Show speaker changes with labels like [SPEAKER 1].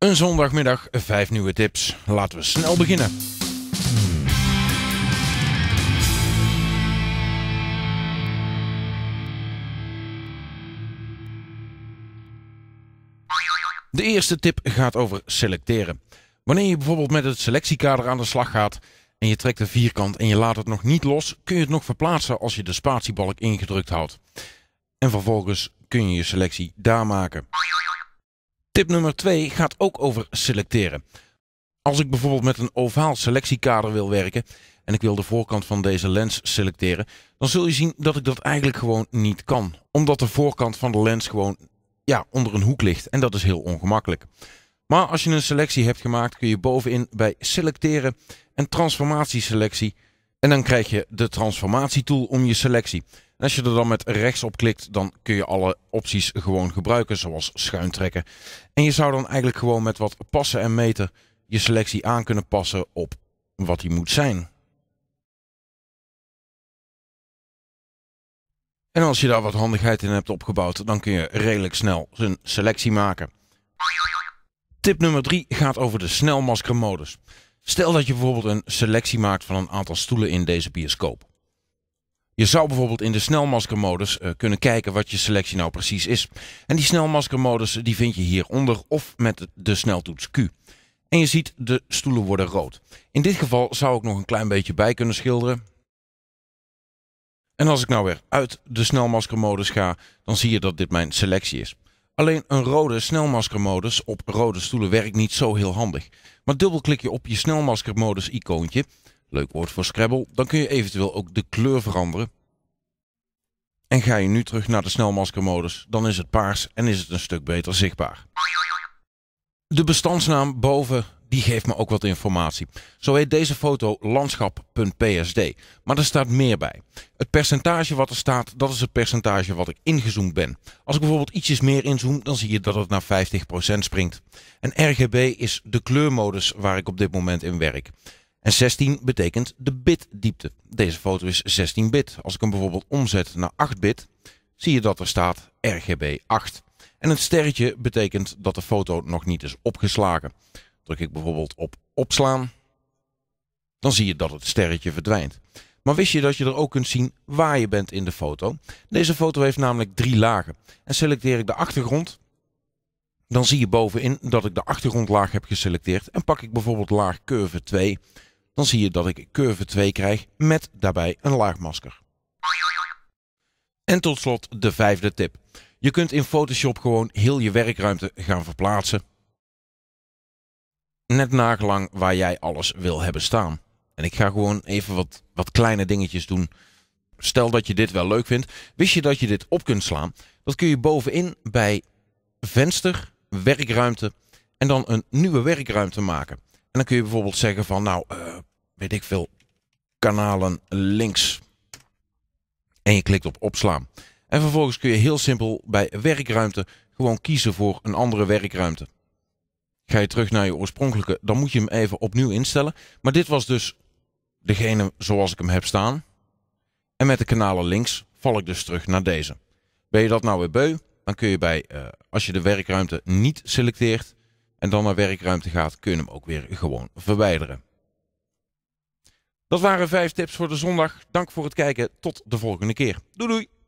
[SPEAKER 1] Een zondagmiddag, vijf nieuwe tips. Laten we snel beginnen. De eerste tip gaat over selecteren. Wanneer je bijvoorbeeld met het selectiekader aan de slag gaat en je trekt een vierkant en je laat het nog niet los, kun je het nog verplaatsen als je de spatiebalk ingedrukt houdt. En vervolgens kun je je selectie daar maken. Tip nummer 2 gaat ook over selecteren. Als ik bijvoorbeeld met een ovaal selectiekader wil werken en ik wil de voorkant van deze lens selecteren, dan zul je zien dat ik dat eigenlijk gewoon niet kan. Omdat de voorkant van de lens gewoon ja, onder een hoek ligt en dat is heel ongemakkelijk. Maar als je een selectie hebt gemaakt kun je bovenin bij selecteren en transformatieselectie en dan krijg je de transformatietool om je selectie als je er dan met rechts op klikt, dan kun je alle opties gewoon gebruiken, zoals schuin trekken. En je zou dan eigenlijk gewoon met wat passen en meten je selectie aan kunnen passen op wat die moet zijn. En als je daar wat handigheid in hebt opgebouwd, dan kun je redelijk snel een selectie maken. Tip nummer 3 gaat over de snelmaskermodus. Stel dat je bijvoorbeeld een selectie maakt van een aantal stoelen in deze bioscoop. Je zou bijvoorbeeld in de snelmaskermodus eh, kunnen kijken wat je selectie nou precies is. En die snelmaskermodus die vind je hieronder of met de sneltoets Q. En je ziet de stoelen worden rood. In dit geval zou ik nog een klein beetje bij kunnen schilderen. En als ik nou weer uit de snelmaskermodus ga, dan zie je dat dit mijn selectie is. Alleen een rode snelmaskermodus op rode stoelen werkt niet zo heel handig. Maar dubbelklik je op je snelmaskermodus icoontje leuk woord voor Scrabble, dan kun je eventueel ook de kleur veranderen. En ga je nu terug naar de snelmaskermodus, dan is het paars en is het een stuk beter zichtbaar. De bestandsnaam boven die geeft me ook wat informatie. Zo heet deze foto landschap.psd. Maar er staat meer bij. Het percentage wat er staat, dat is het percentage wat ik ingezoomd ben. Als ik bijvoorbeeld ietsjes meer inzoom, dan zie je dat het naar 50% springt. En RGB is de kleurmodus waar ik op dit moment in werk. En 16 betekent de bitdiepte. Deze foto is 16 bit. Als ik hem bijvoorbeeld omzet naar 8 bit, zie je dat er staat RGB 8. En het sterretje betekent dat de foto nog niet is opgeslagen. Druk ik bijvoorbeeld op opslaan, dan zie je dat het sterretje verdwijnt. Maar wist je dat je er ook kunt zien waar je bent in de foto? Deze foto heeft namelijk drie lagen. En selecteer ik de achtergrond, dan zie je bovenin dat ik de achtergrondlaag heb geselecteerd. En pak ik bijvoorbeeld laag curve 2, dan zie je dat ik curve 2 krijg met daarbij een laagmasker. En tot slot de vijfde tip. Je kunt in Photoshop gewoon heel je werkruimte gaan verplaatsen. Net nagelang waar jij alles wil hebben staan. En ik ga gewoon even wat, wat kleine dingetjes doen. Stel dat je dit wel leuk vindt. Wist je dat je dit op kunt slaan? Dat kun je bovenin bij venster, werkruimte en dan een nieuwe werkruimte maken. En dan kun je bijvoorbeeld zeggen van nou eh, weet ik veel, kanalen links. En je klikt op opslaan. En vervolgens kun je heel simpel bij werkruimte gewoon kiezen voor een andere werkruimte. Ga je terug naar je oorspronkelijke, dan moet je hem even opnieuw instellen. Maar dit was dus degene zoals ik hem heb staan. En met de kanalen links val ik dus terug naar deze. Ben je dat nou weer beu, dan kun je bij, eh, als je de werkruimte niet selecteert en dan naar werkruimte gaat, kun je hem ook weer gewoon verwijderen. Dat waren vijf tips voor de zondag. Dank voor het kijken. Tot de volgende keer. Doei doei.